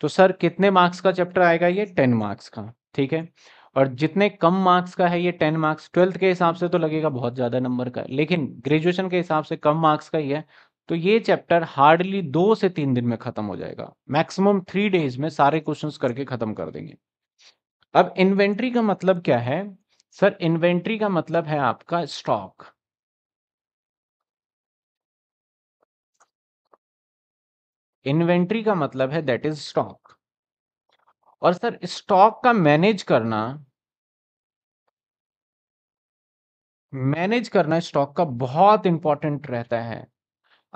तो सर कितने मार्क्स का चैप्टर आएगा ये टेन मार्क्स का ठीक है और जितने कम मार्क्स का है ये टेन मार्क्स ट्वेल्थ के हिसाब से तो लगेगा बहुत ज़्यादा नंबर का लेकिन ग्रेजुएशन के हिसाब से कम मार्क्स का ही है तो ये चैप्टर हार्डली दो से तीन दिन में ख़त्म हो जाएगा मैक्सिमम थ्री डेज में सारे क्वेश्चंस करके ख़त्म कर देंगे अब इन्वेंट्री का मतलब क्या है सर इन्वेंट्री का मतलब है आपका स्टॉक इन्वेंट्री का मतलब है दैट इज स्टॉक और सर स्टॉक का मैनेज करना मैनेज करना स्टॉक का बहुत इंपॉर्टेंट रहता है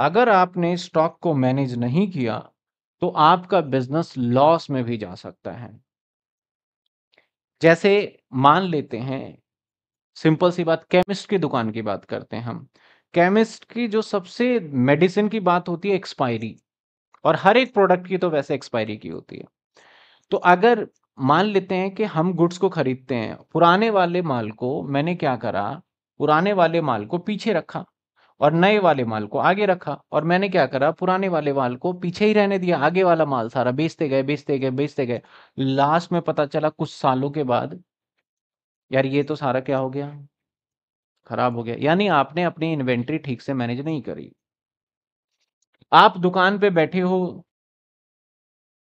अगर आपने स्टॉक को मैनेज नहीं किया तो आपका बिजनेस लॉस में भी जा सकता है जैसे मान लेते हैं सिंपल सी बात केमिस्ट की दुकान की बात करते हैं हम केमिस्ट की जो सबसे मेडिसिन की बात होती है एक्सपायरी और हर एक प्रोडक्ट की तो वैसे एक्सपायरी की होती है तो अगर मान लेते हैं कि हम गुड्स को खरीदते हैं पुराने वाले माल को मैंने क्या करा पुराने वाले माल को पीछे रखा और नए वाले माल को आगे रखा और मैंने क्या करा पुराने वाले माल को पीछे ही रहने दिया आगे वाला माल सारा बेचते गए बेचते गए बेचते गए लास्ट में पता चला कुछ सालों के बाद यार ये तो सारा क्या हो गया खराब हो गया यानी आपने अपनी इन्वेंट्री ठीक से मैनेज नहीं करी आप दुकान पे बैठे हो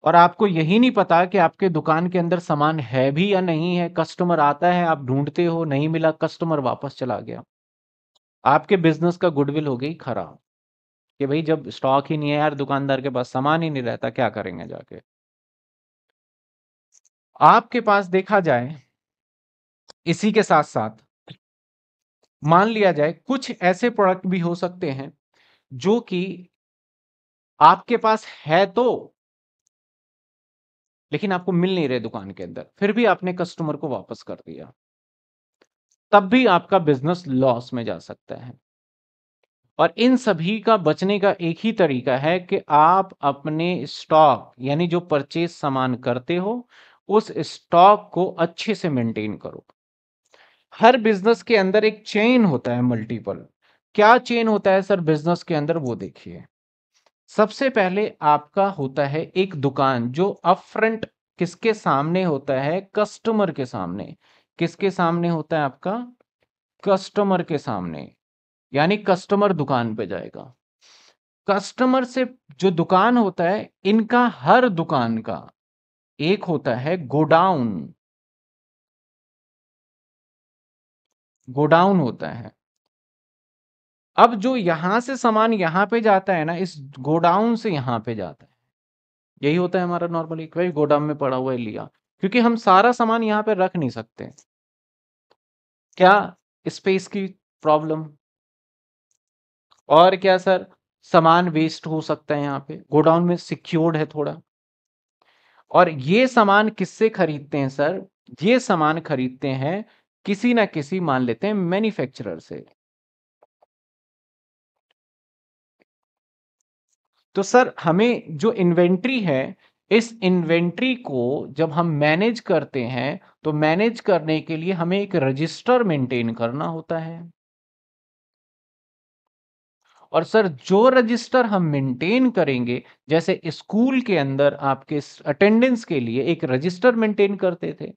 और आपको यही नहीं पता कि आपके दुकान के अंदर सामान है भी या नहीं है कस्टमर आता है आप ढूंढते हो नहीं मिला कस्टमर वापस चला गया आपके बिजनेस का गुडविल हो गई खराब कि भाई जब स्टॉक ही नहीं है यार दुकानदार के पास सामान ही नहीं रहता क्या करेंगे जाके आपके पास देखा जाए इसी के साथ साथ मान लिया जाए कुछ ऐसे प्रोडक्ट भी हो सकते हैं जो कि आपके पास है तो लेकिन आपको मिल नहीं रहे दुकान के अंदर फिर भी आपने कस्टमर को वापस कर दिया तब भी आपका बिजनेस लॉस में जा सकता है और इन सभी का बचने का एक ही तरीका है कि आप अपने स्टॉक यानी जो परचेज सामान करते हो उस स्टॉक को अच्छे से मेंटेन करो हर बिजनेस के अंदर एक चेन होता है मल्टीपल क्या चेन होता है सर बिजनेस के अंदर वो देखिए सबसे पहले आपका होता है एक दुकान जो अपफ्रंट किसके सामने होता है कस्टमर के सामने किसके सामने होता है आपका कस्टमर के सामने यानी कस्टमर दुकान पे जाएगा कस्टमर से जो दुकान होता है इनका हर दुकान का एक होता है गोडाउन गोडाउन होता है अब जो यहां से सामान यहां पे जाता है ना इस गोडाउन से यहां पे जाता है यही होता है हमारा नॉर्मली भाई गोडाउन में पड़ा हुआ है लिया क्योंकि हम सारा सामान यहाँ पे रख नहीं सकते क्या स्पेस की प्रॉब्लम और क्या सर सामान वेस्ट हो सकता है यहाँ पे गोडाउन में सिक्योर्ड है थोड़ा और ये सामान किससे खरीदते हैं सर ये सामान खरीदते हैं किसी ना किसी मान लेते हैं मैन्युफैक्चरर से तो सर हमें जो इन्वेंट्री है इस इन्वेंट्री को जब हम मैनेज करते हैं तो मैनेज करने के लिए हमें एक रजिस्टर मेंटेन करना होता है और सर जो रजिस्टर हम मेंटेन करेंगे जैसे स्कूल के अंदर आपके अटेंडेंस के लिए एक रजिस्टर मेंटेन करते थे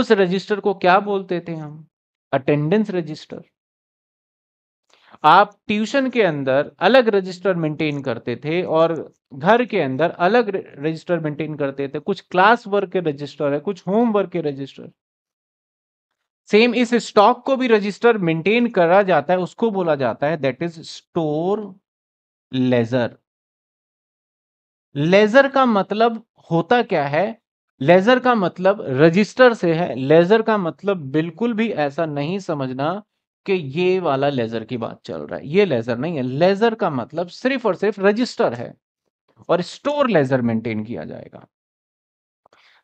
उस रजिस्टर को क्या बोलते थे हम अटेंडेंस रजिस्टर आप ट्यूशन के अंदर अलग रजिस्टर मेंटेन करते थे और घर के अंदर अलग रजिस्टर मेंटेन करते थे कुछ क्लास वर्क के रजिस्टर है कुछ होमवर्क के रजिस्टर सेम इस स्टॉक को भी रजिस्टर मेंटेन करा जाता है उसको बोला जाता है that is store ledger ledger का मतलब होता क्या है लेजर का मतलब रजिस्टर से है लेजर का मतलब बिल्कुल भी ऐसा नहीं समझना कि ये वाला लेजर की बात चल रहा है ये लेजर नहीं है लेजर का मतलब सिर्फ और सिर्फ रजिस्टर है और स्टोर लेजर मेंटेन किया जाएगा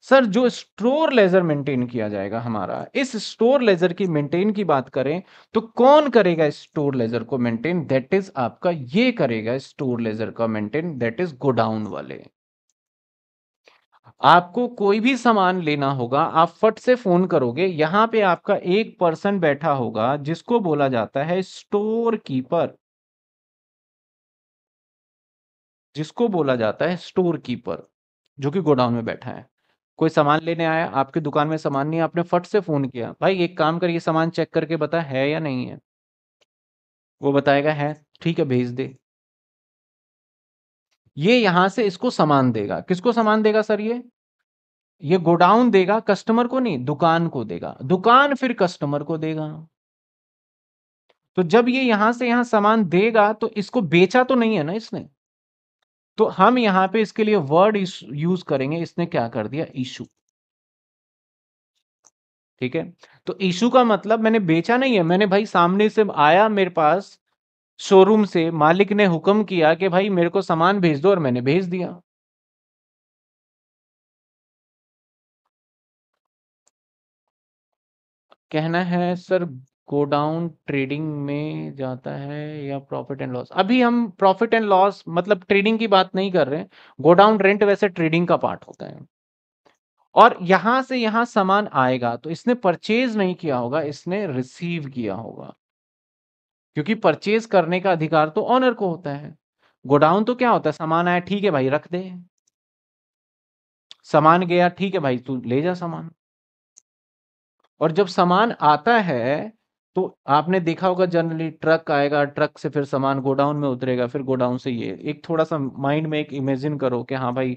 सर जो स्टोर लेजर मेंटेन किया जाएगा हमारा इस स्टोर लेजर की मेंटेन की बात करें तो कौन करेगा स्टोर लेजर को मेंटेन दैट इज आपका ये करेगा स्टोर लेजर का मेंटेन दैट इज गोडाउन वाले आपको कोई भी सामान लेना होगा आप फट से फोन करोगे यहाँ पे आपका एक पर्सन बैठा होगा जिसको बोला जाता है स्टोर कीपर जिसको बोला जाता है स्टोर कीपर जो कि गोडाउन में बैठा है कोई सामान लेने आया आपकी दुकान में सामान नहीं आपने फट से फोन किया भाई एक काम करिए सामान चेक करके बता है या नहीं है वो बताएगा है ठीक है भेज दे ये यहां से इसको सामान देगा किसको सामान देगा सर ये ये गोडाउन देगा कस्टमर को नहीं दुकान को देगा दुकान फिर कस्टमर को देगा तो जब ये यहां से यहां सामान देगा तो इसको बेचा तो नहीं है ना इसने तो हम यहां पे इसके लिए वर्ड यूज करेंगे इसने क्या कर दिया इशू ठीक है तो इशू का मतलब मैंने बेचा नहीं है मैंने भाई सामने से आया मेरे पास शोरूम से मालिक ने हुक्म किया कि भाई मेरे को सामान भेज दो और मैंने भेज दिया कहना है सर गोडाउन ट्रेडिंग में जाता है या प्रॉफिट एंड लॉस अभी हम प्रॉफिट एंड लॉस मतलब ट्रेडिंग की बात नहीं कर रहे हैं गोडाउन रेंट वैसे ट्रेडिंग का पार्ट होता है और यहां से यहां सामान आएगा तो इसने परचेज नहीं किया होगा इसने रिसीव किया होगा क्योंकि परचेज करने का अधिकार तो ऑनर को होता है गोडाउन तो क्या होता है सामान आया ठीक है भाई रख दे सामान गया ठीक है भाई तू ले जा सामान और जब सामान आता है तो आपने देखा होगा जनरली ट्रक आएगा ट्रक से फिर सामान गोडाउन में उतरेगा फिर गोडाउन से ये एक थोड़ा सा माइंड में एक इमेजिन करो कि हाँ भाई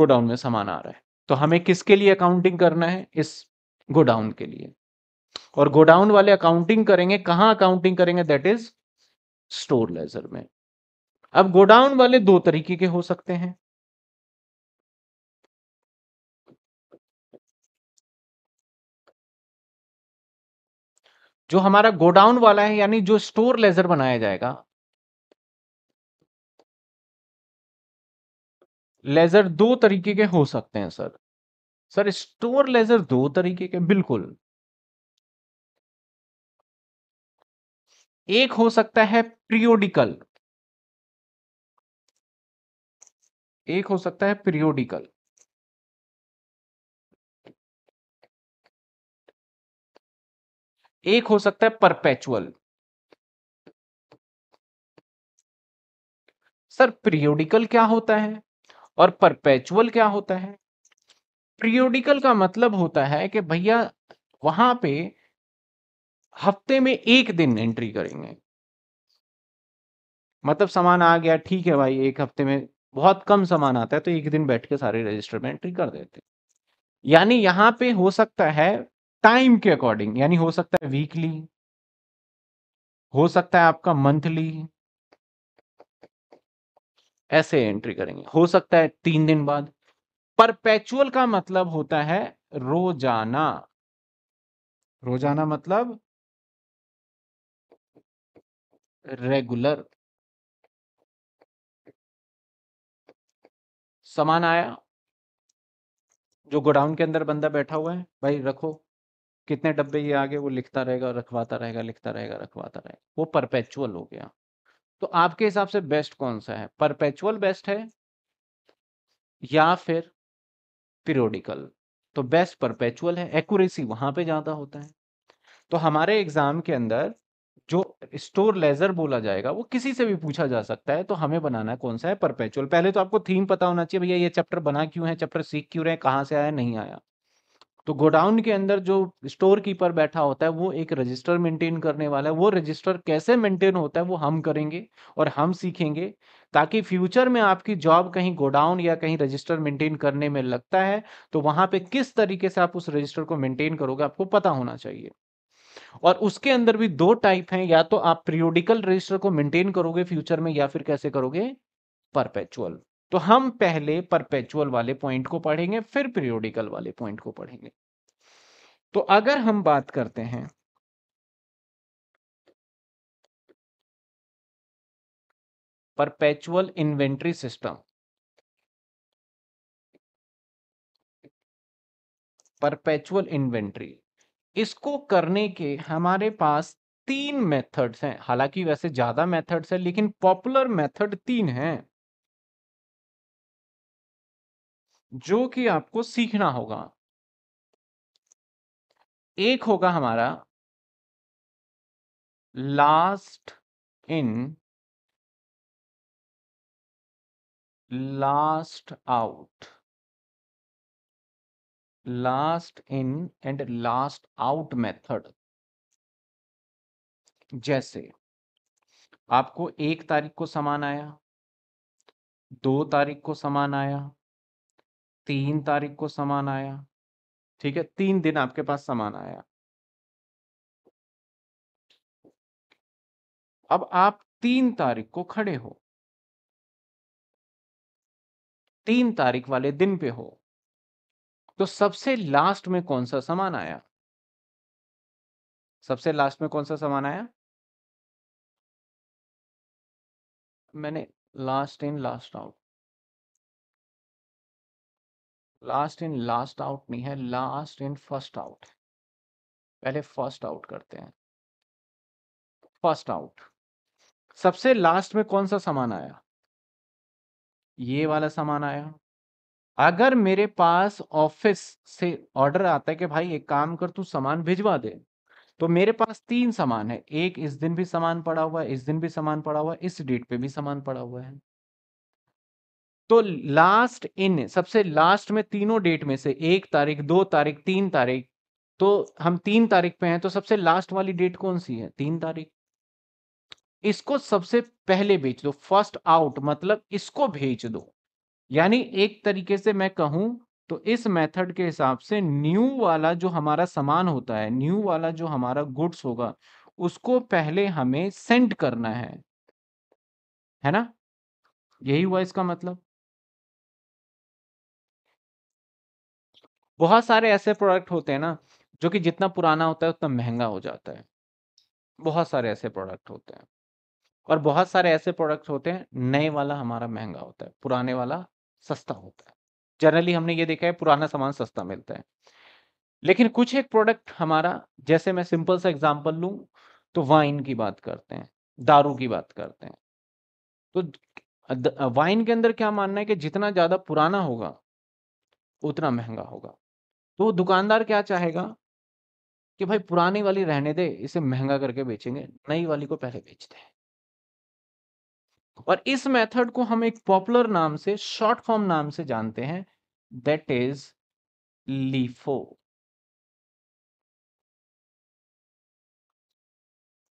गोडाउन में सामान आ रहा है तो हमें किसके लिए अकाउंटिंग करना है इस गोडाउन के लिए और गोडाउन वाले अकाउंटिंग करेंगे कहां अकाउंटिंग करेंगे दैट इज स्टोर लेजर में अब गोडाउन वाले दो तरीके के हो सकते हैं जो हमारा गोडाउन वाला है यानी जो स्टोर लेजर बनाया जाएगा लेजर दो तरीके के हो सकते हैं सर सर स्टोर लेजर दो तरीके के बिल्कुल एक हो सकता है पीरियोडिकल एक हो सकता है पीरियोडिकल एक हो सकता है परपेचुअल सर पीरियोडिकल क्या होता है और परपेचुअल क्या होता है पीरियोडिकल का मतलब होता है कि भैया वहां पे हफ्ते में एक दिन एंट्री करेंगे मतलब सामान आ गया ठीक है भाई एक हफ्ते में बहुत कम सामान आता है तो एक दिन बैठ के सारे रजिस्टर में एंट्री कर देते यानी यहां पे हो सकता है टाइम के अकॉर्डिंग यानी हो सकता है वीकली हो सकता है आपका मंथली ऐसे एंट्री करेंगे हो सकता है तीन दिन बाद पर का मतलब होता है रोजाना रोजाना मतलब रेगुलर सामान आया जो गोडाउन के अंदर बंदा बैठा हुआ है भाई रखो कितने डब्बे ये आगे वो लिखता रहेगा रखवाता रहेगा लिखता रहेगा रखवाता रहेगा वो परपेचुअल हो गया तो आपके हिसाब से बेस्ट कौन सा है परपेचुअल बेस्ट है या फिर पीरियोडिकल तो बेस्ट परपेचुअल है एक्यूरेसी वहां पे ज्यादा होता है तो हमारे एग्जाम के अंदर जो स्टोर लेजर बोला जाएगा वो किसी से भी पूछा जा सकता है तो हमें बनाना कौन सा है परपेचुअल पहले तो आपको थीम पता होना चाहिए भैया ये चैप्टर बना क्यों है चैप्टर सीख क्यों रहे कहाँ से आया नहीं आया तो गोडाउन के अंदर जो स्टोर कीपर बैठा होता है वो एक रजिस्टर मेंटेन करने वाला है वो रजिस्टर कैसे मेंटेन होता है वो हम करेंगे और हम सीखेंगे ताकि फ्यूचर में आपकी जॉब कहीं गोडाउन या कहीं रजिस्टर मेंटेन करने में लगता है तो वहां पे किस तरीके से आप उस रजिस्टर को मेंटेन करोगे आपको पता होना चाहिए और उसके अंदर भी दो टाइप हैं या तो आप पीरियोडिकल रजिस्टर को मेंटेन करोगे फ्यूचर में या फिर कैसे करोगे परपेचुअल तो हम पहले परपेचुअल वाले पॉइंट को पढ़ेंगे फिर पीरियोडिकल वाले पॉइंट को पढ़ेंगे तो अगर हम बात करते हैं perpetual inventory system perpetual inventory इसको करने के हमारे पास तीन मेथड्स हैं हालांकि वैसे ज्यादा मेथड्स हैं लेकिन पॉपुलर मेथड तीन हैं जो कि आपको सीखना होगा एक होगा हमारा last in last out last in and last out method जैसे आपको एक तारीख को समान आया दो तारीख को समान आया तीन तारीख को समान आया ठीक है तीन दिन आपके पास समान आया अब आप तीन तारीख को खड़े हो तीन तारीख वाले दिन पे हो तो सबसे लास्ट में कौन सा समान आया सबसे लास्ट में कौन सा समान आया मैंने last in last out last in last out नहीं है लास्ट इन फर्स्ट आउट पहले फर्स्ट आउट करते हैं फर्स्ट आउट सबसे लास्ट में कौन सा सामान आया ये वाला सामान आया अगर मेरे पास ऑफिस से ऑर्डर आता है कि भाई एक काम कर तू सामान भिजवा दे तो मेरे पास तीन सामान है एक इस दिन भी सामान पड़ा हुआ है इस दिन भी सामान पड़ा हुआ है इस डेट पे भी सामान पड़ा हुआ है तो लास्ट इन सबसे लास्ट में तीनों डेट में से एक तारीख दो तारीख तीन तारीख तो हम तीन तारीख पे हैं तो सबसे लास्ट वाली डेट कौन सी है तीन तारीख इसको सबसे पहले भेज दो फर्स्ट आउट मतलब इसको भेज दो यानी एक तरीके से मैं कहूं तो इस मेथड के हिसाब से न्यू वाला जो हमारा सामान होता है न्यू वाला जो हमारा गुड्स होगा उसको पहले हमें सेंड करना है है ना यही हुआ इसका मतलब बहुत सारे ऐसे प्रोडक्ट होते हैं ना जो कि जितना पुराना होता है उतना महंगा हो जाता है बहुत सारे ऐसे प्रोडक्ट होते हैं और बहुत सारे ऐसे प्रोडक्ट होते हैं नए वाला हमारा महंगा होता है पुराने वाला सस्ता होता है जनरली हमने ये देखा है पुराना सामान सस्ता मिलता है लेकिन कुछ एक प्रोडक्ट हमारा जैसे मैं सिंपल सा एग्जाम्पल लू तो वाइन की बात करते हैं दारू की बात करते हैं तो वाइन के अंदर क्या मानना है कि जितना ज़्यादा पुराना होगा उतना महंगा होगा तो दुकानदार क्या चाहेगा कि भाई पुरानी वाली रहने दे इसे महंगा करके बेचेंगे नई वाली को पहले बेचते हैं और इस मेथड को हम एक पॉपुलर नाम से शॉर्ट फॉर्म नाम से जानते हैं दैट इज लीफो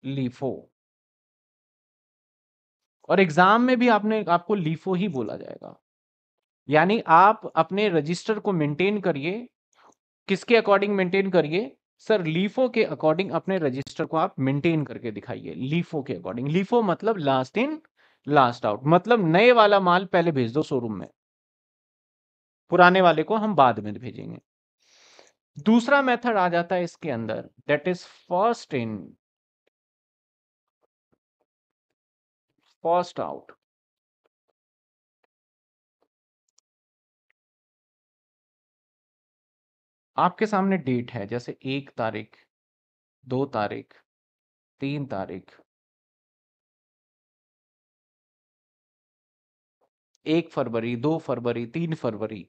लीफो और एग्जाम में भी आपने आपको लीफो ही बोला जाएगा यानी आप अपने रजिस्टर को मेंटेन करिए किसके अकॉर्डिंग मेंटेन करिए सर लीफो के अकॉर्डिंग अपने रजिस्टर को आप मेंटेन करके दिखाइए लीफो के अकॉर्डिंग लीफो मतलब लास्ट इन लास्ट आउट मतलब नए वाला माल पहले भेज दो शोरूम में पुराने वाले को हम बाद में भेजेंगे दूसरा मेथड आ जाता है इसके अंदर that is first in first out आपके सामने डेट है जैसे एक तारीख दो तारीख तीन तारीख एक फरवरी दो फरवरी तीन फरवरी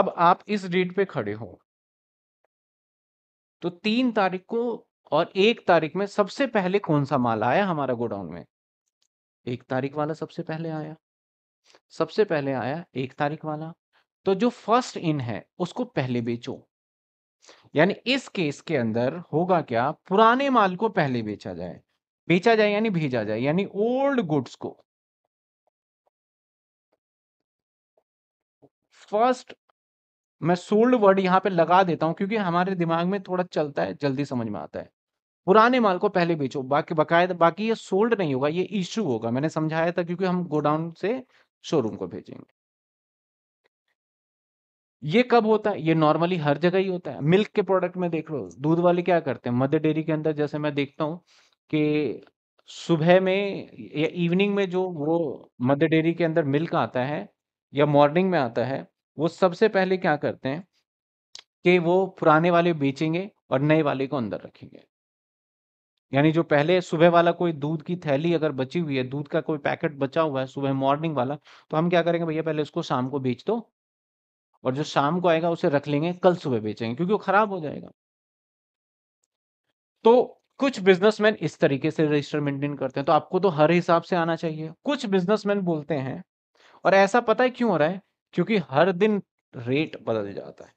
अब आप इस डेट पे खड़े हो तो तीन तारीख को और एक तारीख में सबसे पहले कौन सा माल आया हमारा गोडाउन में एक तारीख वाला सबसे पहले आया सबसे पहले आया एक तारीख वाला तो जो फर्स्ट इन है उसको पहले बेचो यानी इस केस के अंदर होगा क्या पुराने माल को पहले बेचा जाए बेचा जाए यानी भेजा जाए यानी ओल्ड गुड्स को फर्स्ट मैं सोल्ड वर्ड यहाँ पे लगा देता हूँ क्योंकि हमारे दिमाग में थोड़ा चलता है जल्दी समझ में आता है पुराने माल को पहले बेचो बाकी बकायदा बाकी ये सोल्ड नहीं होगा ये इश्यू होगा मैंने समझाया था क्योंकि हम गोडाउन से शोरूम को भेजेंगे ये कब होता है ये नॉर्मली हर जगह ही होता है मिल्क के प्रोडक्ट में देख लो दूध वाले क्या करते हैं मदर डेयरी के अंदर जैसे मैं देखता हूँ कि सुबह में या इवनिंग में जो वो मदर डेयरी के अंदर मिल्क आता है या मॉर्निंग में आता है वो सबसे पहले क्या करते हैं कि वो पुराने वाले बेचेंगे और नए वाले को अंदर रखेंगे यानी जो पहले सुबह वाला कोई दूध की थैली अगर बची हुई है दूध का कोई पैकेट बचा हुआ है सुबह मॉर्निंग वाला तो हम क्या करेंगे भैया पहले उसको शाम को बेच दो और जो शाम को आएगा उसे रख लेंगे कल सुबह बेचेंगे क्योंकि वो खराब हो जाएगा तो कुछ बिजनेसमैन इस तरीके से रजिस्टर मेंटेन करते हैं तो आपको तो हर हिसाब से आना चाहिए कुछ बिजनेसमैन बोलते हैं और ऐसा पता है क्यों हो रहा है क्योंकि हर दिन रेट बदल जाता है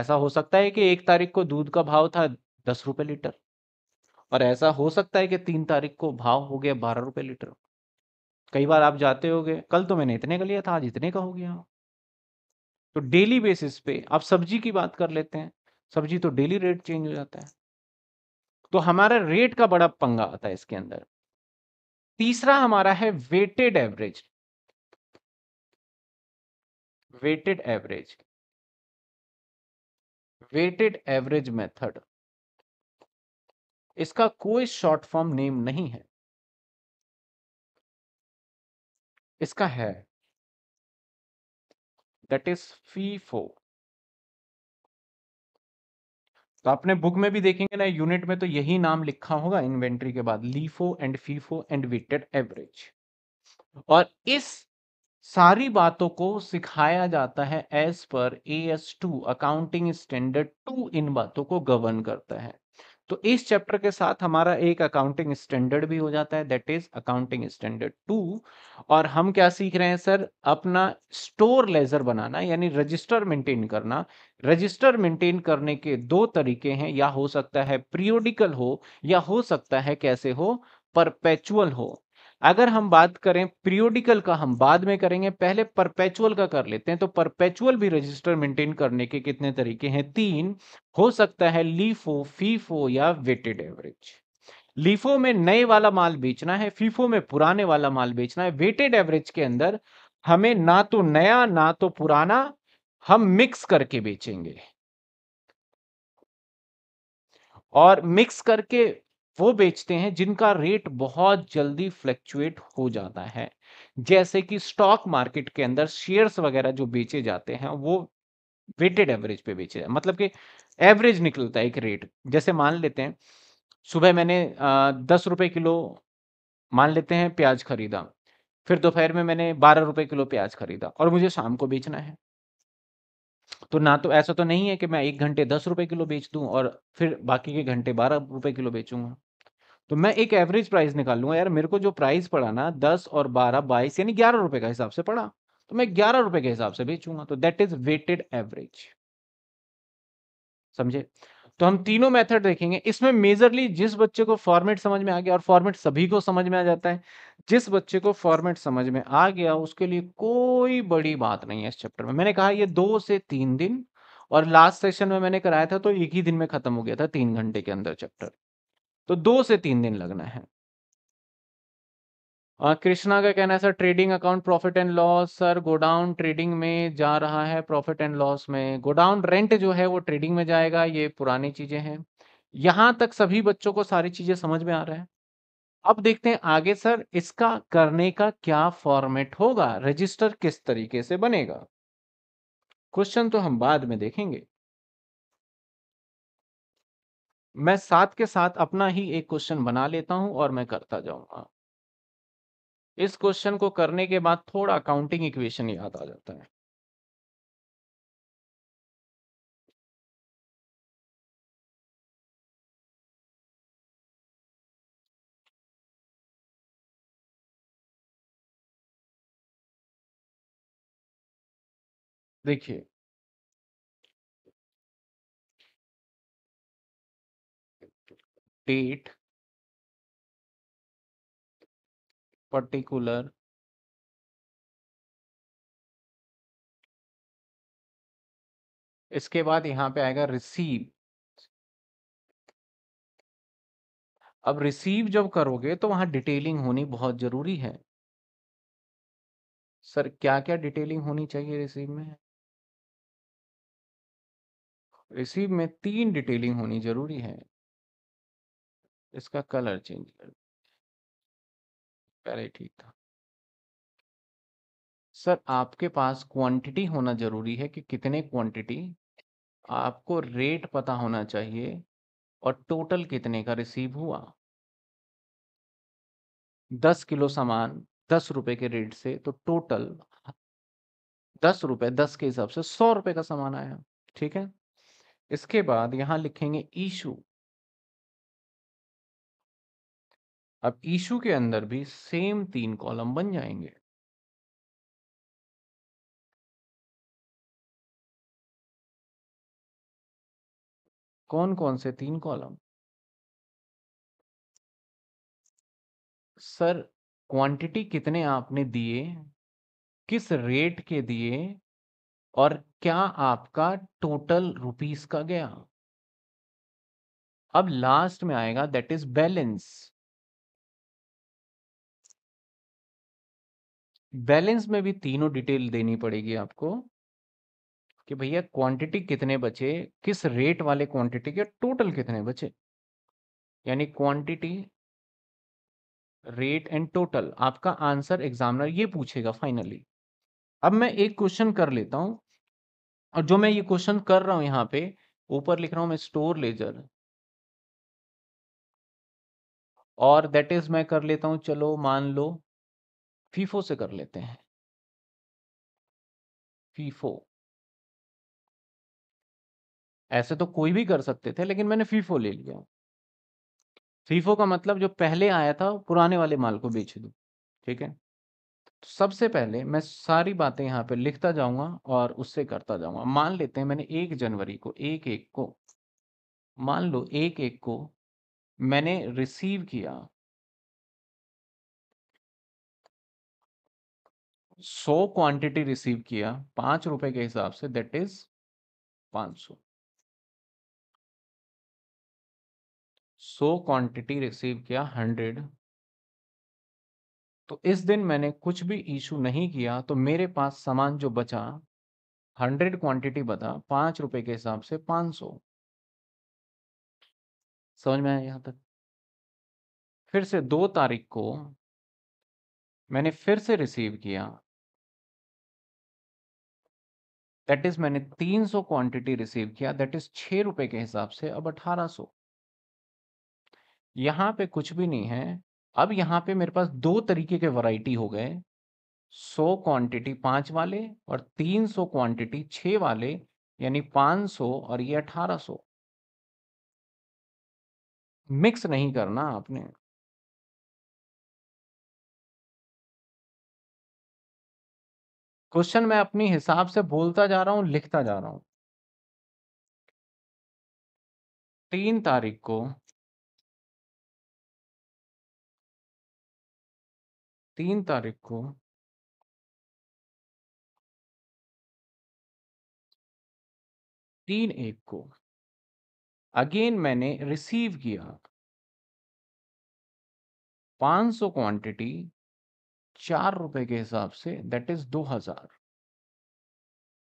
ऐसा हो सकता है कि एक तारीख को दूध का भाव था दस रुपए लीटर और ऐसा हो सकता है कि तीन तारीख को भाव हो गया बारह रुपए लीटर कई बार आप जाते हो कल तो मैंने इतने का लिया था आज इतने का हो गया तो डेली बेसिस पे आप सब्जी की बात कर लेते हैं सब्जी तो डेली रेट चेंज हो जाता है तो हमारा रेट का बड़ा पंगा आता है इसके अंदर तीसरा हमारा है weighted average weighted average weighted average method इसका कोई शॉर्ट फॉर्म नेम नहीं है इसका है दैट इज फीफो तो आपने बुक में भी देखेंगे ना यूनिट में तो यही नाम लिखा होगा इन्वेंट्री के बाद LIFO and FIFO and weighted average और इस सारी बातों को सिखाया जाता है as per A S two accounting standard two इन बातों को गवर्न करता है तो इस चैप्टर के साथ हमारा एक अकाउंटिंग स्टैंडर्ड भी हो जाता है that is accounting standard two और हम क्या सीख रहे हैं सर अपना स्टोर लेजर बनाना यानी रजिस्टर मेंटेन करना रजिस्टर मेंटेन करने के दो तरीके हैं या हो सकता है प्रियोडिकल हो या हो सकता है कैसे हो परपेचुअल हो अगर हम बात करें पीरियोडिकल का हम बाद में करेंगे पहले परपेचुअल का कर लेते हैं तो परपेचुअल भी रजिस्टर मेंटेन करने के कितने तरीके हैं तीन हो सकता है लीफो फीफो या वेटेड एवरेज लीफो में नए वाला माल बेचना है फीफो में पुराने वाला माल बेचना है वेटेड एवरेज के अंदर हमें ना तो नया ना तो पुराना हम मिक्स करके बेचेंगे और मिक्स करके वो बेचते हैं जिनका रेट बहुत जल्दी फ्लैक्चुएट हो जाता है जैसे कि स्टॉक मार्केट के अंदर शेयर्स वगैरह जो बेचे जाते हैं वो वेटेड एवरेज पे बेचे जाते मतलब कि एवरेज निकलता है एक रेट जैसे मान लेते हैं सुबह मैंने दस रुपये किलो मान लेते हैं प्याज खरीदा फिर दोपहर में मैंने बारह रुपये किलो प्याज खरीदा और मुझे शाम को बेचना है तो ना तो ऐसा तो नहीं है कि मैं एक घंटे दस रुपये किलो बेच दूं और फिर बाकी के घंटे बारह रुपये किलो बेचूंगा तो मैं एक एवरेज प्राइस निकाल लूंगा यार मेरे को जो प्राइस पड़ा ना दस और बारह बाईस यानी ग्यारह रुपए का हिसाब से पड़ा तो मैं ग्यारह रुपए के हिसाब से बेचूंगा तो दैट इज वेटेड एवरेज समझे तो हम तीनों मेथड देखेंगे इसमें मेजरली जिस बच्चे को फॉर्मेट समझ में आ गया और फॉर्मेट सभी को समझ में आ जाता है जिस बच्चे को फॉर्मेट समझ में आ गया उसके लिए कोई बड़ी बात नहीं है इस चैप्टर में मैंने कहा ये दो से तीन दिन और लास्ट सेशन में मैंने कराया था तो एक ही दिन में खत्म हो गया था तीन घंटे के अंदर चैप्टर तो दो से तीन दिन लगना है कृष्णा का कहना है sir trading account profit and loss sir godown trading में जा रहा है प्रॉफिट एंड लॉस में गोडाउन रेंट जो है वो ट्रेडिंग में जाएगा ये पुरानी चीजें हैं यहां तक सभी बच्चों को सारी चीजें समझ में आ रहा है अब देखते हैं आगे सर इसका करने का क्या फॉर्मेट होगा रजिस्टर किस तरीके से बनेगा क्वेश्चन तो हम बाद में देखेंगे मैं साथ के साथ अपना ही एक क्वेश्चन बना लेता हूं और मैं करता जाऊंगा इस क्वेश्चन को करने के बाद थोड़ा अकाउंटिंग इक्वेशन याद आ जाता है देखिए डेट पर्टिकुलर इसके बाद यहां पे आएगा रिसीव अब रिसीव जब करोगे तो वहां डिटेलिंग होनी बहुत जरूरी है सर क्या क्या डिटेलिंग होनी चाहिए रिसीव में रिसीव में तीन डिटेलिंग होनी जरूरी है इसका कलर चेंज कर पहले ठीक था सर आपके पास क्वांटिटी होना जरूरी है कि कितने क्वांटिटी आपको रेट पता होना चाहिए और टोटल कितने का रिसीव हुआ दस किलो सामान दस रुपए के रेट से तो टोटल दस रुपए दस के हिसाब से सौ रुपए का सामान आया ठीक है इसके बाद यहां लिखेंगे ईशू अब इशू के अंदर भी सेम तीन कॉलम बन जाएंगे कौन कौन से तीन कॉलम सर क्वांटिटी कितने आपने दिए किस रेट के दिए और क्या आपका टोटल रुपीस का गया अब लास्ट में आएगा दैट इज बैलेंस बैलेंस में भी तीनों डिटेल देनी पड़ेगी आपको कि भैया क्वांटिटी कितने बचे किस रेट वाले क्वांटिटी के टोटल कितने बचे यानी क्वांटिटी रेट एंड टोटल आपका आंसर एग्जामिनर ये पूछेगा फाइनली अब मैं एक क्वेश्चन कर लेता हूं और जो मैं ये क्वेश्चन कर रहा हूं यहां पे ऊपर लिख रहा हूं मैं स्टोर लेजर और दैट इज मैं कर लेता हूँ चलो मान लो फीफो से कर लेते हैं फीफो ऐसे तो कोई भी कर सकते थे लेकिन मैंने फीफो ले लिया फीफो का मतलब जो पहले आया था पुराने वाले माल को बेच दू ठीक है तो सबसे पहले मैं सारी बातें यहाँ पे लिखता जाऊंगा और उससे करता जाऊंगा मान लेते हैं मैंने एक जनवरी को एक एक को मान लो एक एक को मैंने रिसीव किया सौ क्वांटिटी रिसीव किया पांच रुपए के हिसाब से दैट इज पांच सौ सौ क्वांटिटी रिसीव किया हंड्रेड तो इस दिन मैंने कुछ भी इशू नहीं किया तो मेरे पास सामान जो बचा हंड्रेड क्वांटिटी बता पांच रुपए के हिसाब से पांच सौ समझ में आया यहां तक फिर से दो तारीख को मैंने फिर से रिसीव किया दैट इज मैंने 300 क्वांटिटी रिसीव किया दैट इज छ रुपए के हिसाब से अब 1800 यहाँ पे कुछ भी नहीं है अब यहाँ पे मेरे पास दो तरीके के वैरायटी हो गए 100 क्वांटिटी पांच वाले और 300 क्वांटिटी छ वाले यानी 500 और ये 1800 मिक्स नहीं करना आपने क्वेश्चन मैं अपने हिसाब से बोलता जा रहा हूं लिखता जा रहा हूं तीन तारीख को तीन तारीख को तीन एक को अगेन मैंने रिसीव किया 500 क्वांटिटी चार रुपए के हिसाब से दैट इज दो हजार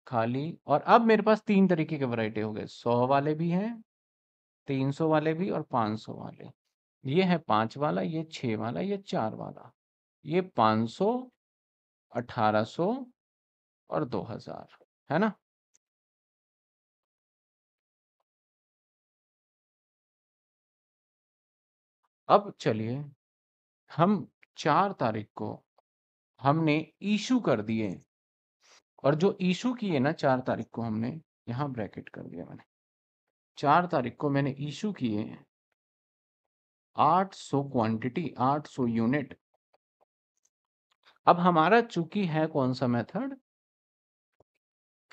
खाली और अब मेरे पास तीन तरीके के वैरायटी हो गए सौ वाले भी हैं तीन सौ वाले भी और पाँच सौ वाले ये है पाँच वाला ये छः वाला ये चार वाला ये पाँच सौ अठारह सौ और दो हजार है ना अब चलिए हम चार तारीख को हमने इशू कर दिए और जो इशू किए ना चार तारीख को हमने यहाँ ब्रैकेट कर दिया मैंने चार तारीख को मैंने इशू किए 800 क्वांटिटी 800 यूनिट अब हमारा चूंकि है कौन सा मेथड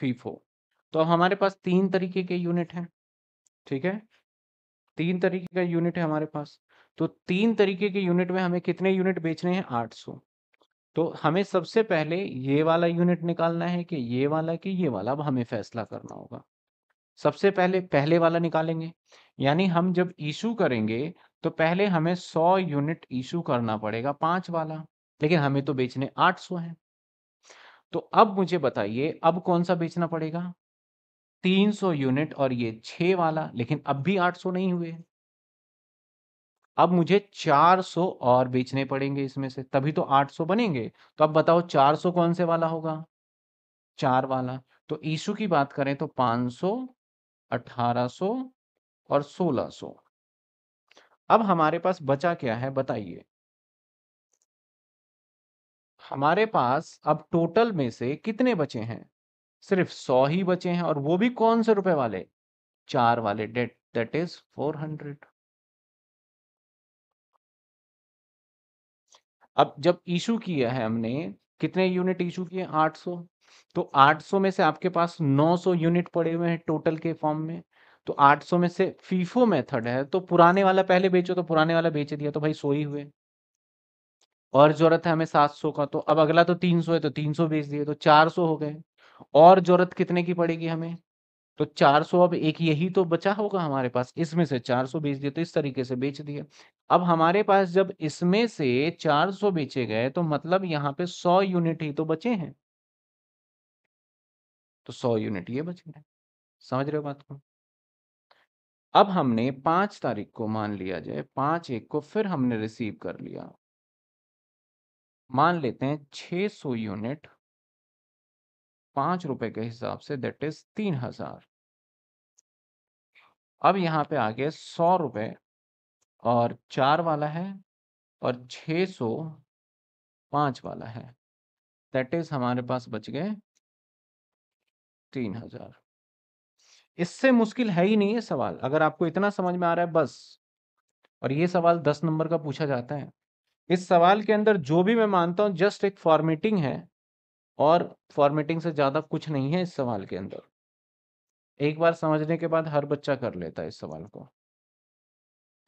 फीफो तो अब हमारे पास तीन तरीके के यूनिट हैं ठीक है तीन तरीके का यूनिट है हमारे पास तो तीन तरीके के यूनिट में हमें कितने यूनिट बेचने हैं 800 तो हमें सबसे पहले ये वाला यूनिट निकालना है कि ये वाला कि ये वाला अब हमें फैसला करना होगा सबसे पहले पहले वाला निकालेंगे यानी हम जब इशू करेंगे तो पहले हमें 100 यूनिट इशू करना पड़ेगा पांच वाला लेकिन हमें तो बेचने 800 है तो अब मुझे बताइए अब कौन सा बेचना पड़ेगा 300 यूनिट और ये 6 वाला लेकिन अब भी 800 नहीं हुए अब मुझे 400 और बेचने पड़ेंगे इसमें से तभी तो 800 बनेंगे तो अब बताओ 400 कौन से वाला होगा चार वाला तो ईशु की बात करें तो 500, 1800 और 1600 अब हमारे पास बचा क्या है बताइए हमारे पास अब टोटल में से कितने बचे हैं सिर्फ सौ ही बचे हैं और वो भी कौन से रुपए वाले चार वाले date that is four hundred अब जब इशू किया है हमने कितने यूनिट इशू किए 800 तो 800 में से आपके पास 900 यूनिट पड़े हुए हैं टोटल के फॉर्म में तो 800 में से फीफो मेथड है तो पुराने वाला पहले बेचो तो पुराने वाला बेच दिया तो भाई सो ही हुए और जरूरत है हमें 700 का तो अब अगला तो 300 है तो 300 बेच दिए तो 400 हो गए और जरूरत कितने की पड़ेगी हमें तो 400 अब एक यही तो बचा होगा हमारे पास इसमें से 400 बेच दिए तो इस तरीके से बेच दिए अब हमारे पास जब इसमें से 400 बेचे गए तो मतलब यहाँ पे 100 यूनिट ही तो बचे हैं तो 100 यूनिट ये बचे हैं समझ रहे हो बात को अब हमने पांच तारीख को मान लिया जाए पांच एक को फिर हमने रिसीव कर लिया मान लेते हैं 600 यूनिट पांच रुपए के हिसाब से दट इज तीन हजार अब यहाँ पे आगे सौ रुपये और चार वाला है और छः सौ पाँच वाला है दैट इज हमारे पास बच गए तीन हजार इससे मुश्किल है ही नहीं ये सवाल अगर आपको इतना समझ में आ रहा है बस और ये सवाल दस नंबर का पूछा जाता है इस सवाल के अंदर जो भी मैं मानता हूँ जस्ट एक फॉर्मेटिंग है और फॉर्मेटिंग से ज़्यादा कुछ नहीं है इस सवाल के अंदर एक बार समझने के बाद हर बच्चा कर लेता है इस सवाल को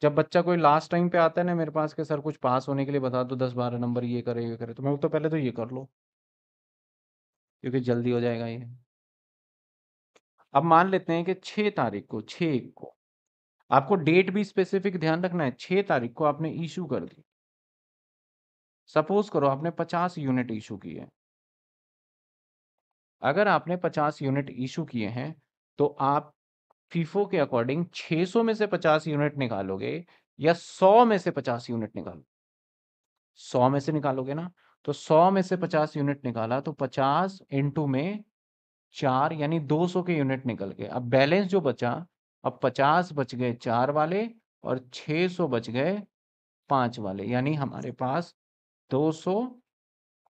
जब बच्चा कोई लास्ट टाइम पे आता है ना मेरे पास के सर कुछ पास होने के लिए बता दो दस बारह नंबर ये करे ये करे तो मैं तो पहले तो ये कर लो क्योंकि जल्दी हो जाएगा ये अब मान लेते हैं कि छह तारीख को छ को आपको डेट भी स्पेसिफिक ध्यान रखना है छह तारीख को आपने इशू कर दी सपोज करो आपने पचास यूनिट इशू किए अगर आपने पचास यूनिट इशू किए हैं तो आप फीफो के अकॉर्डिंग 600 में से 50 यूनिट निकालोगे या 100 में से 50 यूनिट निकालोगे 100 में से निकालोगे ना तो 100 में से 50 यूनिट निकाला तो 50 इंटू में चार यानी 200 के यूनिट निकल गए अब बैलेंस जो बचा अब 50 बच गए चार वाले और 600 बच गए पांच वाले यानी हमारे पास 200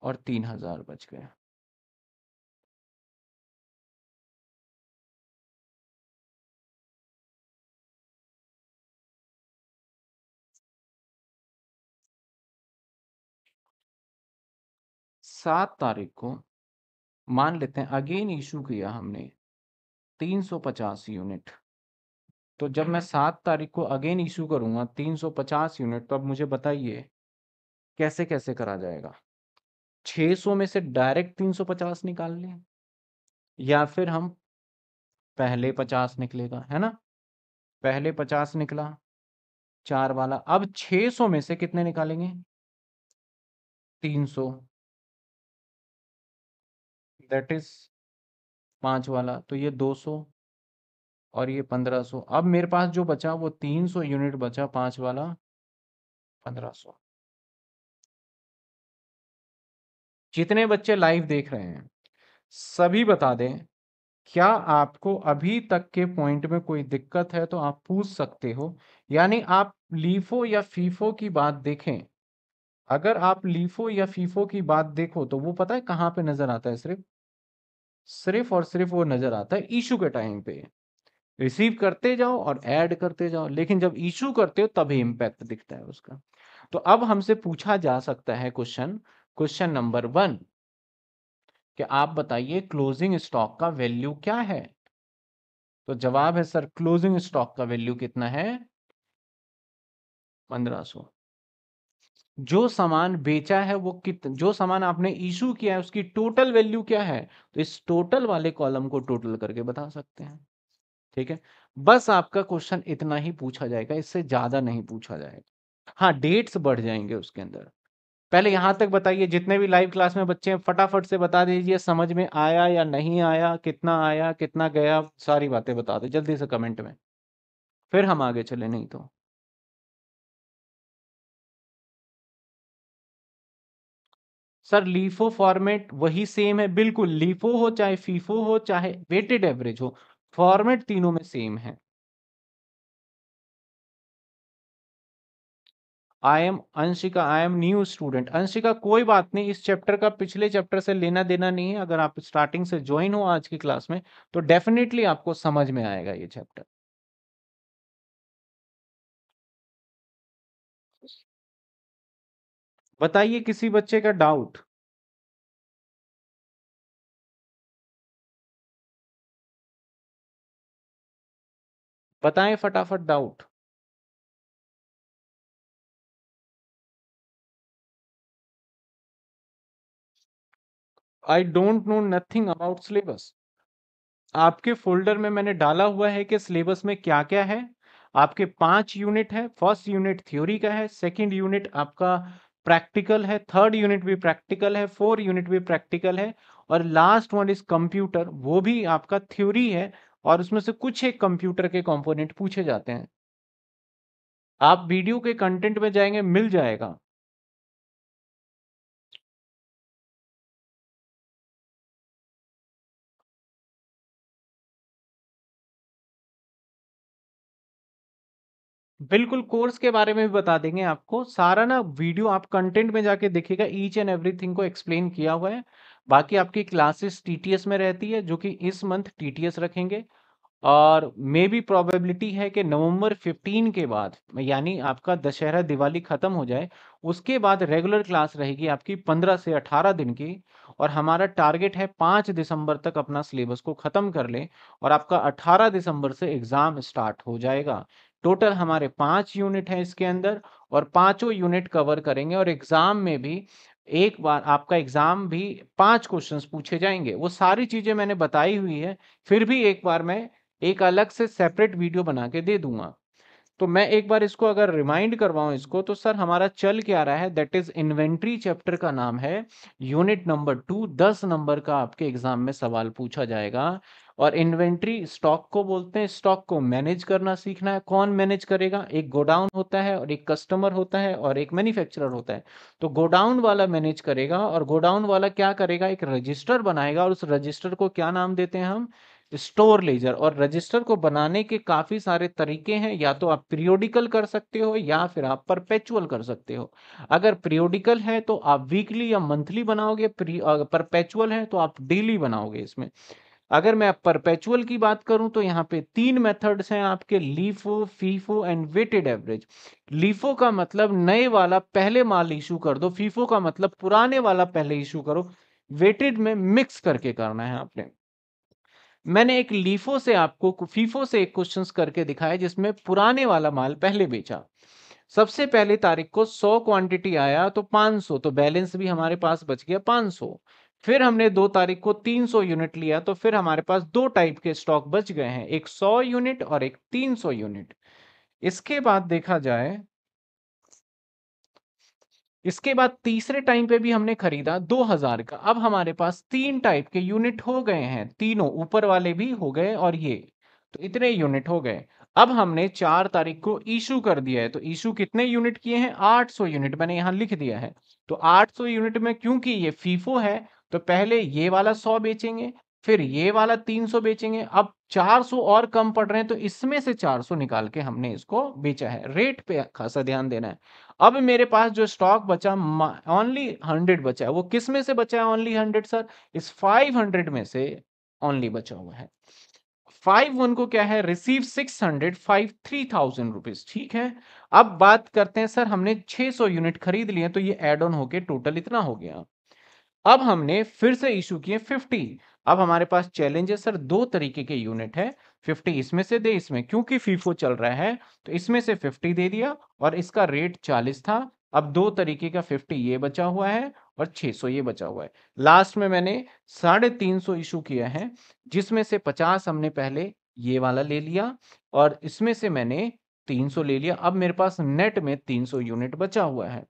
और 3000 बच गए सात तारीख को मान लेते हैं अगेन इशू किया हमने तीन सौ पचास यूनिट तो जब मैं हम्म। सात तारीख को अगेन इशू करूंगा तीन सौ पचास यूनिट तो अब मुझे बताइए कैसे कैसे करा जाएगा छः सौ में से डायरेक्ट तीन सौ पचास निकाल लें या फिर हम पहले पचास निकलेगा है ना पहले पचास निकला चार वाला अब छः सौ में से कितने निकालेंगे तीन सौ दैट इज पांच वाला तो ये 200 और ये 1500 अब मेरे पास जो बचा वो 300 यूनिट बचा पांच वाला 1500 जितने बच्चे लाइव देख रहे हैं सभी बता दें क्या आपको अभी तक के पॉइंट में कोई दिक्कत है तो आप पूछ सकते हो यानी आप लीफो या फीफो की बात देखें अगर आप लीफो या फीफो की बात देखो तो वो पता है कहाँ पे नजर आता है सिर्फ सिर्फ और सिर्फ वो नजर आता है इशू के टाइम पे रिसीव करते जाओ और ऐड करते जाओ लेकिन जब इशू करते हो तभी इम्पैक्ट दिखता है उसका तो अब हमसे पूछा जा सकता है क्वेश्चन क्वेश्चन नंबर वन कि आप बताइए क्लोजिंग स्टॉक का वैल्यू क्या है तो जवाब है सर क्लोजिंग स्टॉक का वैल्यू कितना है पंद्रह सौ जो सामान बेचा है वो कित जो सामान आपने इशू किया है उसकी टोटल वैल्यू क्या है तो इस टोटल वाले कॉलम को टोटल करके बता सकते हैं ठीक है बस आपका क्वेश्चन इतना ही पूछा जाएगा इससे ज्यादा नहीं पूछा जाएगा हाँ डेट्स बढ़ जाएंगे उसके अंदर पहले यहां तक बताइए जितने भी लाइव क्लास में बच्चे हैं फटाफट से बता दीजिए समझ में आया या नहीं आया कितना आया कितना गया सारी बातें बता दो जल्दी से कमेंट में फिर हम आगे चले नहीं तो सर लीफो फॉर्मेट वही सेम है बिल्कुल लीफो हो चाहे फीफो हो चाहे वेटेड एवरेज हो फॉर्मेट तीनों में सेम है I am Anshika I am new student Anshika कोई बात नहीं इस चैप्टर का पिछले चैप्टर से लेना देना नहीं है अगर आप स्टार्टिंग से ज्वाइन हो आज की क्लास में तो डेफिनेटली आपको समझ में आएगा ये चैप्टर बताइए किसी बच्चे का डाउट बताएं फटाफट doubt I don't know nothing about syllabus आपके फोल्डर में मैंने डाला हुआ है कि सिलेबस में क्या क्या है आपके पांच यूनिट है फर्स्ट यूनिट थ्योरी का है सेकंड यूनिट आपका प्रैक्टिकल है थर्ड यूनिट भी प्रैक्टिकल है फोर यूनिट भी प्रैक्टिकल है और लास्ट वन इज कंप्यूटर वो भी आपका थ्योरी है और उसमें से कुछ एक कंप्यूटर के कंपोनेंट पूछे जाते हैं आप वीडियो के कंटेंट में जाएंगे मिल जाएगा बिल्कुल कोर्स के बारे में भी बता देंगे आपको सारा ना वीडियो आप कंटेंट में जाके देखिएगा ईच एंड एवरीथिंग को एक्सप्लेन किया हुआ है बाकी आपकी क्लासेस टीटीएस में रहती है जो कि इस मंथ टीटीएस रखेंगे और मे बी प्रोबेबिलिटी है कि नवंबर 15 के बाद यानी आपका दशहरा दिवाली ख़त्म हो जाए उसके बाद रेगुलर क्लास रहेगी आपकी 15 से 18 दिन की और हमारा टारगेट है 5 दिसंबर तक अपना सिलेबस को ख़त्म कर लें और आपका 18 दिसंबर से एग्ज़ाम स्टार्ट हो जाएगा टोटल हमारे पांच यूनिट है इसके अंदर और पांचों यूनिट कवर करेंगे और एग्जाम में भी एक बार आपका एग्जाम भी पांच क्वेश्चंस पूछे जाएंगे वो सारी चीजें मैंने बताई हुई है फिर भी एक बार मैं एक अलग से सेपरेट वीडियो बना के दे दूंगा तो मैं एक बार इसको अगर रिमाइंड करवाऊं इसको तो सर हमारा चल क्या रहा है दैट इज इन्वेंट्री चैप्टर का नाम है यूनिट नंबर टू दस नंबर का आपके एग्जाम में सवाल पूछा जाएगा और इन्वेंट्री स्टॉक को बोलते हैं स्टॉक को मैनेज करना सीखना है कौन मैनेज करेगा एक गोडाउन होता है और एक कस्टमर होता है और एक मैन्युफैक्चरर होता है तो गोडाउन वाला मैनेज करेगा और गोडाउन वाला क्या करेगा एक रजिस्टर बनाएगा और उस रजिस्टर को क्या नाम देते हैं हम स्टोर लेजर और रजिस्टर को बनाने के काफ़ी सारे तरीके हैं या तो आप पीरियोडिकल कर सकते हो या फिर आप परपेचुअल कर सकते हो अगर पीरियोडिकल है तो आप वीकली या मंथली बनाओगे परपेचुअल है तो आप डेली बनाओगे इसमें अगर मैं परपेचुअल की बात करूं तो यहाँ पे तीन मेथड्स हैं आपके LIFO FIFO and weighted average LIFO का मतलब नए वाला पहले माल इशू कर दो फीफो का मतलब पुराने वाला पहले इशू करो वेटेड में मिक्स करके करना है आपने मैंने एक लीफो से आपको फीफो से एक क्वेश्चन करके दिखाया जिसमें पुराने वाला माल पहले बेचा सबसे पहले तारीख को 100 क्वांटिटी आया तो 500 तो बैलेंस भी हमारे पास बच गया 500 फिर हमने दो तारीख को 300 यूनिट लिया तो फिर हमारे पास दो टाइप के स्टॉक बच गए हैं एक 100 यूनिट और एक 300 यूनिट इसके बाद देखा जाए इसके बाद तीसरे टाइम पे भी हमने खरीदा 2000 का अब हमारे पास तीन टाइप के यूनिट हो गए हैं तीनों ऊपर वाले भी हो गए और ये तो इतने यूनिट हो गए अब हमने चार तारीख को इशू कर दिया है तो इशू कितने यूनिट किए हैं 800 यूनिट मैंने यहाँ लिख दिया है तो 800 यूनिट में क्योंकि ये फीफो है तो पहले ये वाला सौ बेचेंगे फिर ये वाला तीन सौ बेचेंगे अब चार सौ और कम पड़ रहे हैं तो इसमें से चार सौ निकाल के हमने इसको बेचा है रेट पे खासा ध्यान देना है अब मेरे पास जो स्टॉक बचा ओनली हंड्रेड बचा है वो किस में से बचा है ओनली हंड्रेड सर इस फाइव हंड्रेड में से ओनली बचा हुआ है फाइव वन को क्या है receive six hundred five three thousand rupees ठीक है अब बात करते हैं सर हमने छह सौ यूनिट खरीद लिए तो ये एड ऑन होके टोटल इतना हो गया अब हमने फिर से इशू किए 50 अब हमारे पास चैलेंज है सर दो तरीके के यूनिट है 50 इसमें से दे इसमें क्योंकि फीफो चल रहा है तो इसमें से 50 दे दिया और इसका रेट 40 था अब दो तरीके का 50 ये बचा हुआ है और 600 ये बचा हुआ है लास्ट में मैंने साढ़े तीन सौ इशू किया है जिसमें से पचास हमने पहले ये वाला ले लिया और इसमें से मैंने 300 ले लिया अब मेरे पास नेट में 300 यूनिट बचा हुआ है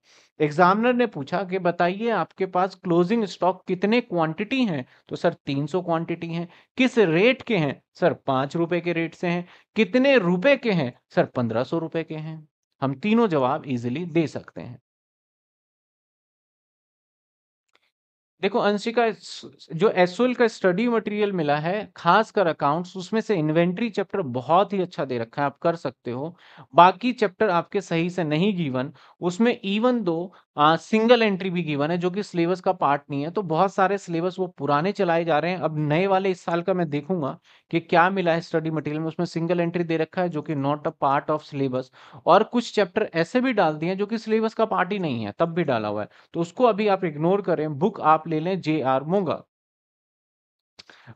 एग्जामिनर ने पूछा कि बताइए आपके पास क्लोजिंग स्टॉक कितने क्वांटिटी हैं तो सर 300 क्वांटिटी हैं किस रेट के हैं सर पांच रुपए के रेट से हैं कितने रुपए के हैं सर पंद्रह सौ रुपए के हैं हम तीनों जवाब इजिली दे सकते हैं देखो अंशिका जो एसओएल का स्टडी मटेरियल मिला है खासकर अकाउंट्स उसमें से इन्वेंट्री चैप्टर बहुत ही अच्छा दे रखा है आप कर सकते हो बाकी चैप्टर आपके सही से नहीं गिवन उसमें इवन दो सिंगल एंट्री भी गिवन है जो कि सिलेबस का पार्ट नहीं है तो बहुत सारे सिलेबस वो पुराने चलाए जा रहे हैं अब नए वाले इस साल का मैं देखूंगा कि क्या मिला है स्टडी मटेरियल में उसमें सिंगल एंट्री दे रखा है जो कि not a part of syllabus और कुछ चैप्टर ऐसे भी डाल दिए हैं जो कि सिलेबस का पार्ट ही नहीं है तब भी डाला हुआ है तो उसको अभी आप इग्नोर करें बुक आप ले लें जे आर मोगा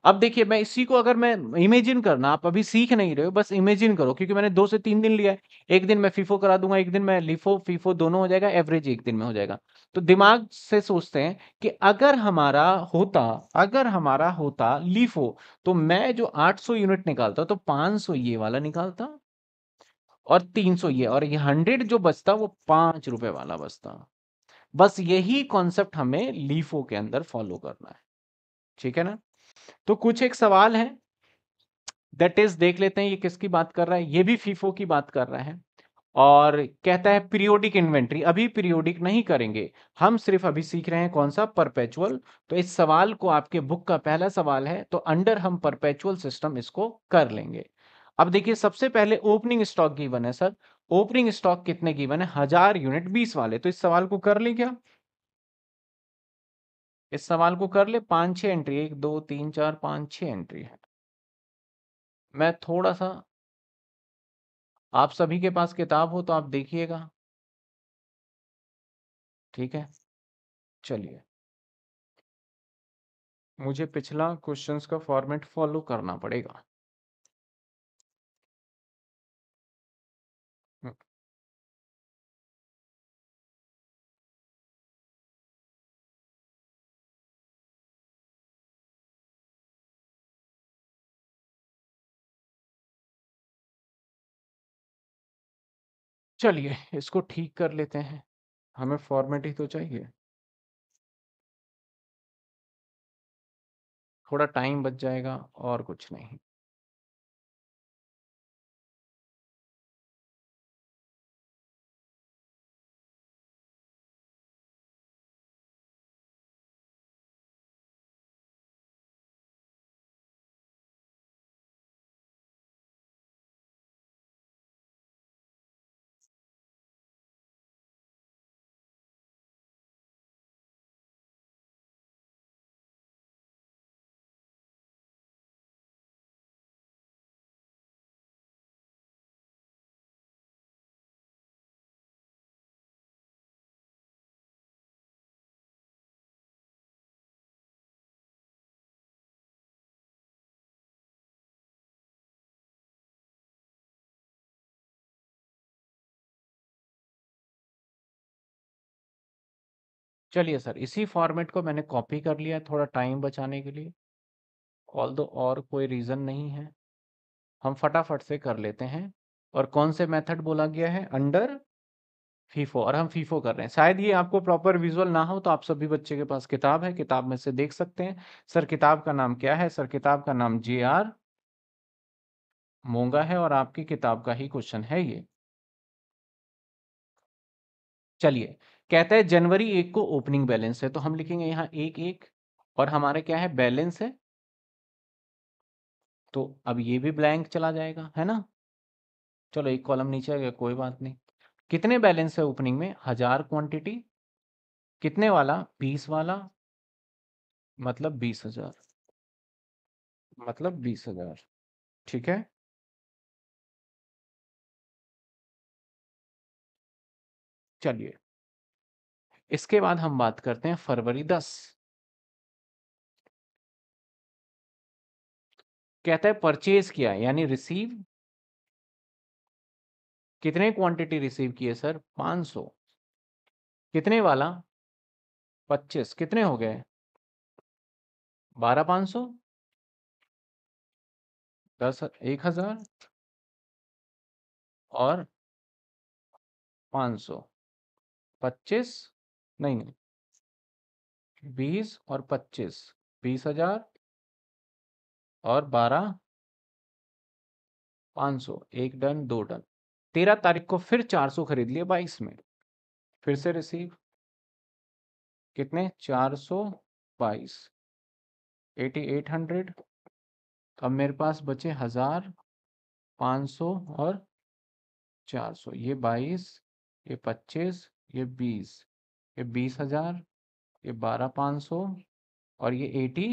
अब देखिए मैं इसी को अगर मैं इमेजिन करना आप अभी सीख नहीं रहे हो बस इमेजिन करो क्योंकि मैंने दो से तीन दिन लिया है एक दिन मैं फीफो करा दूंगा एक दिन मैं लिफो फीफो दोनों हो जाएगा एवरेज एक दिन में हो जाएगा तो दिमाग से सोचते हैं कि अगर हमारा होता अगर हमारा होता लिफो तो मैं जो 800 यूनिट निकालता तो 500 ये वाला निकालता और 300 ये और ये हंड्रेड जो बचता वो पांच रुपए वाला बचता बस यही कॉन्सेप्ट हमें लीफो के अंदर फॉलो करना है ठीक है ना तो कुछ एक सवाल है दट इज देख लेते हैं ये किसकी बात कर रहा है ये भी फीफो की बात कर रहा है और कहता है पीरियोडिक इन्वेंट्री अभी पीरियोडिक नहीं करेंगे हम सिर्फ अभी सीख रहे हैं कौन सा परपेचुअल तो इस सवाल को आपके बुक का पहला सवाल है तो अंडर हम परपेचुअल सिस्टम इसको कर लेंगे अब देखिए सबसे पहले ओपनिंग स्टॉक गिवन है सर ओपनिंग स्टॉक कितने गिवन है हजार यूनिट बीस वाले तो इस सवाल को कर ले क्या इस सवाल को कर ले पांच छह एंट्री एक दो तीन चार पांच छह एंट्री है मैं थोड़ा सा आप सभी के पास किताब हो तो आप देखिएगा ठीक है चलिए मुझे पिछला क्वेश्चंस का फॉर्मेट फॉलो करना पड़ेगा चलिए इसको ठीक कर लेते हैं हमें फॉर्मेट ही तो चाहिए थोड़ा टाइम बच जाएगा और कुछ नहीं चलिए सर इसी फॉर्मेट को मैंने कॉपी कर लिया थोड़ा टाइम बचाने के लिए ऑल दो और कोई रीज़न नहीं है हम फटाफट से कर लेते हैं और कौन से मेथड बोला गया है अंडर फीफो और हम फीफो कर रहे हैं शायद ये आपको प्रॉपर विजुअल ना हो तो आप सभी बच्चे के पास किताब है किताब में से देख सकते हैं सर किताब का नाम क्या है सर किताब का नाम जे आर मोंगा है और आपकी किताब का ही क्वेश्चन है ये चलिए कहता है जनवरी एक को ओपनिंग बैलेंस है तो हम लिखेंगे यहां एक एक और हमारे क्या है बैलेंस है तो अब ये भी ब्लैंक चला जाएगा है ना चलो एक कॉलम नीचे आ गया कोई बात नहीं कितने बैलेंस है ओपनिंग में हजार क्वांटिटी कितने वाला बीस वाला मतलब बीस हजार मतलब बीस हजार ठीक है चलिए इसके बाद हम बात करते हैं फरवरी दस कहता है परचेज किया यानी रिसीव कितने क्वांटिटी रिसीव किए सर 500 कितने वाला 25 कितने हो गए बारह पाँच सौ दस एक हजार और पाँच सौ पच्चीस नहीं नहीं बीस और पच्चीस बीस हजार और बारह पाँच सौ एक डन दो डन तेरह तारीख को फिर चार सौ खरीद लिए बाईस में फिर से रिसीव कितने चार सौ बाईस एटी एट हंड्रेड अब मेरे पास बचे हजार पाँच सौ और चार सौ ये बाईस ये पच्चीस ये बीस ये बीस हजार ये बारह पाँच सौ और ये एटी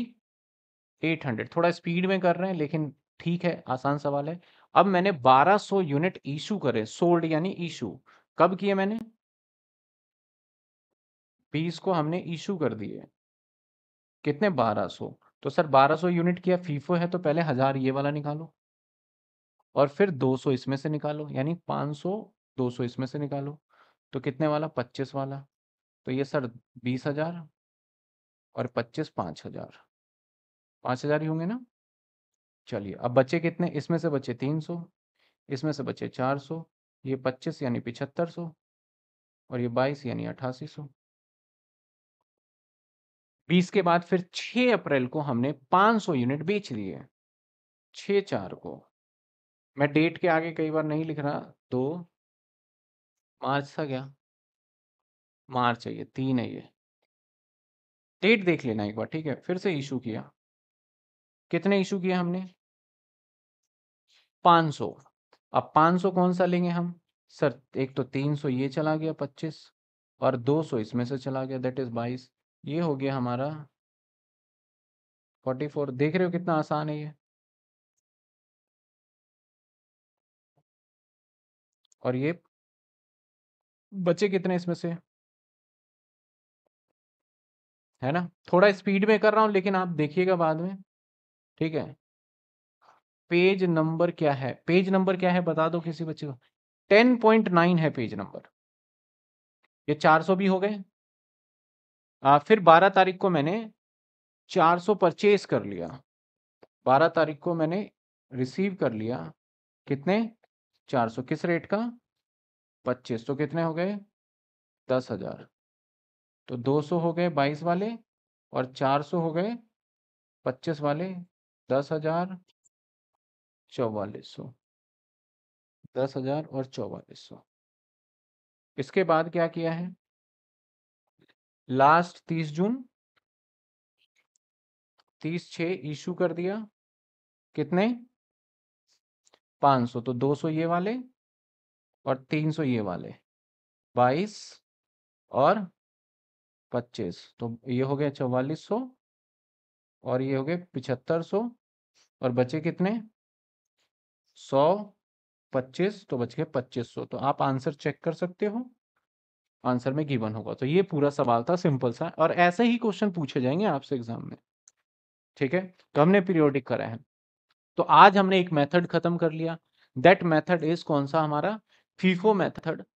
एट हंड्रेड थोड़ा स्पीड में कर रहे हैं लेकिन ठीक है आसान सवाल है अब मैंने बारह सौ यूनिट इशू करे सोल्ड यानी इशू कब किए मैंने बीस को हमने इशू कर दिए कितने बारह सौ तो सर बारह सौ यूनिट किया फीफो है तो पहले हजार ये वाला निकालो और फिर दो सौ इसमें से निकालो यानी पाँच सौ दो सौ इसमें से निकालो तो कितने वाला पच्चीस वाला तो ये सर बीस हजार और पच्चीस पाँच हजार पाँच हजार ही होंगे ना चलिए अब बचे कितने इसमें से बचे तीन सौ इसमें से बचे चार सौ ये पच्चीस यानी पिछहत्तर सौ और ये बाईस यानी अठासी सौ बीस के बाद फिर छ अप्रैल को हमने पाँच सौ यूनिट बेच दिए छ चार को मैं डेट के आगे कई बार नहीं लिख रहा तो मार्च था क्या मार्च है ये तीन है ये डेट देख लेना एक बार ठीक है फिर से इशू किया कितने इशू किया हमने 500 अब 500 कौन सा लेंगे हम सर एक तो 300 ये चला गया 25 और 200 इसमें से चला गया दैट इज 22 ये हो गया हमारा 44 देख रहे हो कितना आसान है ये और ये बचे कितने इसमें से है ना थोड़ा स्पीड में कर रहा हूँ लेकिन आप देखिएगा बाद में ठीक है पेज नंबर क्या है पेज नंबर क्या है बता दो किसी बच्चे को टेन पॉइंट नाइन है पेज नंबर ये चार सौ भी हो गए आ, फिर बारह तारीख को मैंने चार सौ परचेज कर लिया बारह तारीख को मैंने रिसीव कर लिया कितने चार सौ किस रेट का पच्चीस तो कितने हो गए दस हजार तो 200 हो गए 22 वाले और 400 हो गए 25 वाले दस हजार चौवालीस दस हजार और चौवालीस इसके बाद क्या किया है लास्ट 30 जून 30 छः इशू कर दिया कितने 500 तो 200 ये वाले और 300 ये वाले 22 और पच्चीस तो ये हो गया चौवालीस सौ और ये हो गए पिछहत्तर सौ और बचे कितने सौ पच्चीस तो बच गए पच्चीस सौ तो आप आंसर चेक कर सकते हो आंसर में गिवन होगा तो ये पूरा सवाल था सिंपल सा और ऐसे ही क्वेश्चन पूछे जाएंगे आपसे एग्जाम में ठीक है तो हमने पीरियोडिक करा है तो आज हमने एक मेथड खत्म कर लिया दैट मेथड इज कौन सा हमारा फीफो मेथड